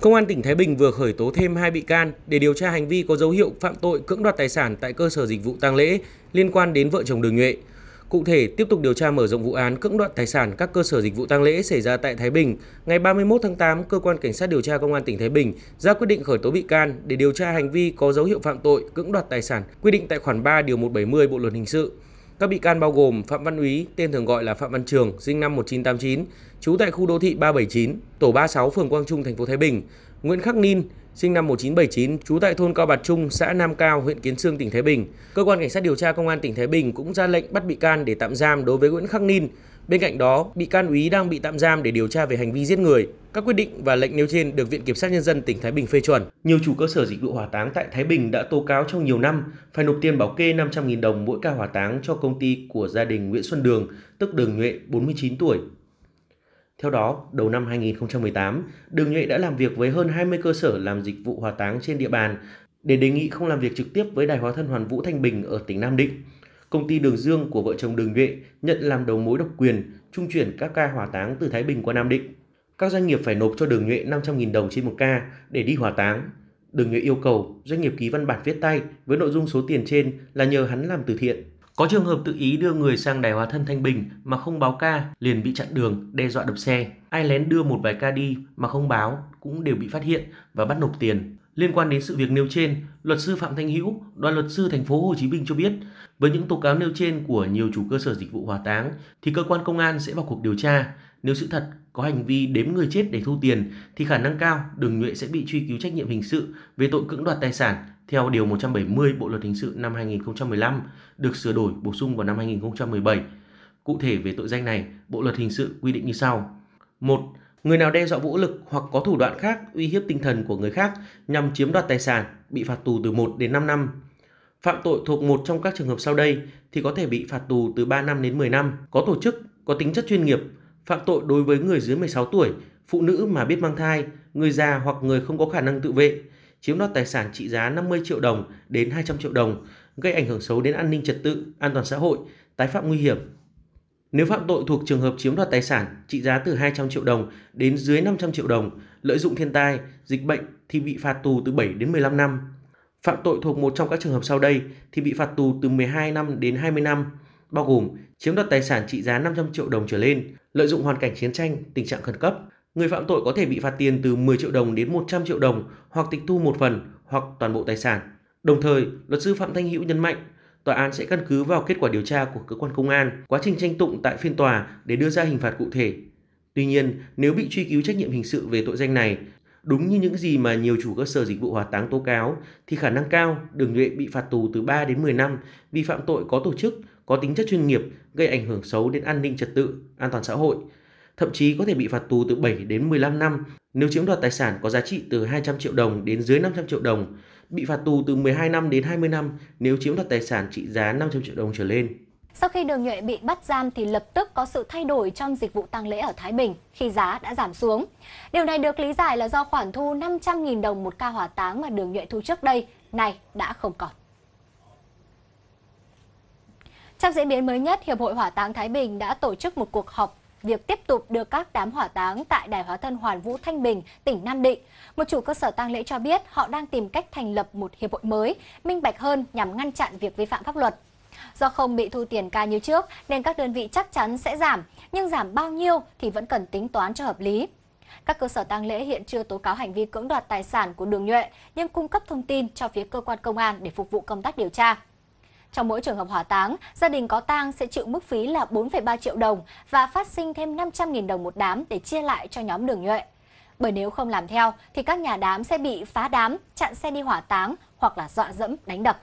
Công an tỉnh Thái Bình vừa khởi tố thêm hai bị can để điều tra hành vi có dấu hiệu phạm tội cưỡng đoạt tài sản tại cơ sở dịch vụ tang lễ liên quan đến vợ chồng Đường Nhuệ. Cụ thể, tiếp tục điều tra mở rộng vụ án cưỡng đoạt tài sản các cơ sở dịch vụ tang lễ xảy ra tại Thái Bình, ngày 31 tháng 8, cơ quan cảnh sát điều tra công an tỉnh Thái Bình ra quyết định khởi tố bị can để điều tra hành vi có dấu hiệu phạm tội cưỡng đoạt tài sản quy định tại khoản 3 điều 170 Bộ luật hình sự. Các bị can bao gồm Phạm Văn Úy, tên thường gọi là Phạm Văn Trường, sinh năm 1989, trú tại khu đô thị 379, tổ 36 phường Quang Trung, thành phố Thái Bình, Nguyễn Khắc Ninh, sinh năm 1979, trú tại thôn Cao Bạt Trung, xã Nam Cao, huyện Kiến Sương, tỉnh Thái Bình. Cơ quan cảnh sát điều tra công an tỉnh Thái Bình cũng ra lệnh bắt bị can để tạm giam đối với Nguyễn Khắc Ninh Bên cạnh đó, bị can úy đang bị tạm giam để điều tra về hành vi giết người. Các quyết định và lệnh nêu trên được Viện Kiểm sát Nhân dân tỉnh Thái Bình phê chuẩn. Nhiều chủ cơ sở dịch vụ hỏa táng tại Thái Bình đã tố cáo trong nhiều năm phải nộp tiền bảo kê 500.000 đồng mỗi ca hỏa táng cho công ty của gia đình Nguyễn Xuân Đường, tức Đường Nhuệ, 49 tuổi. Theo đó, đầu năm 2018, Đường Nhuệ đã làm việc với hơn 20 cơ sở làm dịch vụ hỏa táng trên địa bàn để đề nghị không làm việc trực tiếp với Đài Hóa thân Hoàn Vũ Thanh Bình ở tỉnh Nam Định. Công ty Đường Dương của vợ chồng Đường Nhuệ nhận làm đầu mối độc quyền, trung chuyển các ca hỏa táng từ Thái Bình qua Nam Định. Các doanh nghiệp phải nộp cho Đường Nhuệ 500.000 đồng trên một ca để đi hỏa táng. Đường Nhuệ yêu cầu doanh nghiệp ký văn bản viết tay với nội dung số tiền trên là nhờ hắn làm từ thiện. Có trường hợp tự ý đưa người sang đài hóa thân Thanh Bình mà không báo ca liền bị chặn đường, đe dọa đập xe. Ai lén đưa một vài ca đi mà không báo cũng đều bị phát hiện và bắt nộp tiền. Liên quan đến sự việc nêu trên, luật sư Phạm Thanh Hữu, đoàn luật sư thành phố Hồ Chí Minh cho biết, với những tố cáo nêu trên của nhiều chủ cơ sở dịch vụ hỏa táng thì cơ quan công an sẽ vào cuộc điều tra. Nếu sự thật có hành vi đếm người chết để thu tiền thì khả năng cao Đường Nhuệ sẽ bị truy cứu trách nhiệm hình sự về tội cưỡng đoạt tài sản theo điều 170 Bộ luật hình sự năm 2015 được sửa đổi bổ sung vào năm 2017. Cụ thể về tội danh này, Bộ luật hình sự quy định như sau: 1 Người nào đe dọa vũ lực hoặc có thủ đoạn khác uy hiếp tinh thần của người khác nhằm chiếm đoạt tài sản bị phạt tù từ 1 đến 5 năm. Phạm tội thuộc một trong các trường hợp sau đây thì có thể bị phạt tù từ 3 năm đến 10 năm, có tổ chức, có tính chất chuyên nghiệp. Phạm tội đối với người dưới 16 tuổi, phụ nữ mà biết mang thai, người già hoặc người không có khả năng tự vệ, chiếm đoạt tài sản trị giá 50 triệu đồng đến 200 triệu đồng, gây ảnh hưởng xấu đến an ninh trật tự, an toàn xã hội, tái phạm nguy hiểm, nếu phạm tội thuộc trường hợp chiếm đoạt tài sản trị giá từ 200 triệu đồng đến dưới 500 triệu đồng, lợi dụng thiên tai, dịch bệnh thì bị phạt tù từ 7 đến 15 năm. Phạm tội thuộc một trong các trường hợp sau đây thì bị phạt tù từ 12 năm đến 20 năm, bao gồm chiếm đoạt tài sản trị giá 500 triệu đồng trở lên, lợi dụng hoàn cảnh chiến tranh, tình trạng khẩn cấp. Người phạm tội có thể bị phạt tiền từ 10 triệu đồng đến 100 triệu đồng hoặc tịch thu một phần hoặc toàn bộ tài sản. Đồng thời, luật sư Phạm Thanh Hữu nhấn mạnh tòa án sẽ căn cứ vào kết quả điều tra của cơ quan công an, quá trình tranh tụng tại phiên tòa để đưa ra hình phạt cụ thể. Tuy nhiên, nếu bị truy cứu trách nhiệm hình sự về tội danh này, đúng như những gì mà nhiều chủ cơ sở dịch vụ hỏa táng tố cáo, thì khả năng cao Đường Nhuệ bị phạt tù từ 3 đến 10 năm vì phạm tội có tổ chức, có tính chất chuyên nghiệp, gây ảnh hưởng xấu đến an ninh trật tự, an toàn xã hội. Thậm chí có thể bị phạt tù từ 7 đến 15 năm nếu chiếm đoạt tài sản có giá trị từ 200 triệu đồng đến dưới 500 triệu đồng, bị phạt tù từ 12 năm đến 20 năm nếu chiếm đoạt tài sản trị giá 500 triệu đồng trở lên. Sau khi Đường Nhuệ bị bắt giam thì lập tức có sự thay đổi trong dịch vụ tang lễ ở Thái Bình khi giá đã giảm xuống. Điều này được lý giải là do khoản thu 500.000 đồng một ca hỏa táng mà Đường Nhuệ thu trước đây này đã không còn. Trong diễn biến mới nhất, Hiệp hội Hỏa táng Thái Bình đã tổ chức một cuộc họp việc tiếp tục đưa các đám hỏa táng tại Đài Hóa Thân Hoàn Vũ Thanh Bình, tỉnh Nam Định. Một chủ cơ sở tang lễ cho biết họ đang tìm cách thành lập một hiệp hội mới, minh bạch hơn nhằm ngăn chặn việc vi phạm pháp luật. Do không bị thu tiền ca như trước nên các đơn vị chắc chắn sẽ giảm, nhưng giảm bao nhiêu thì vẫn cần tính toán cho hợp lý. Các cơ sở tang lễ hiện chưa tố cáo hành vi cưỡng đoạt tài sản của Đường Nhuệ, nhưng cung cấp thông tin cho phía cơ quan công an để phục vụ công tác điều tra. Trong mỗi trường hợp hỏa táng, gia đình có tang sẽ chịu mức phí là 4,3 triệu đồng và phát sinh thêm 500.000 đồng một đám để chia lại cho nhóm đường nhuệ. Bởi nếu không làm theo thì các nhà đám sẽ bị phá đám, chặn xe đi hỏa táng hoặc là dọa dẫm, đánh đập.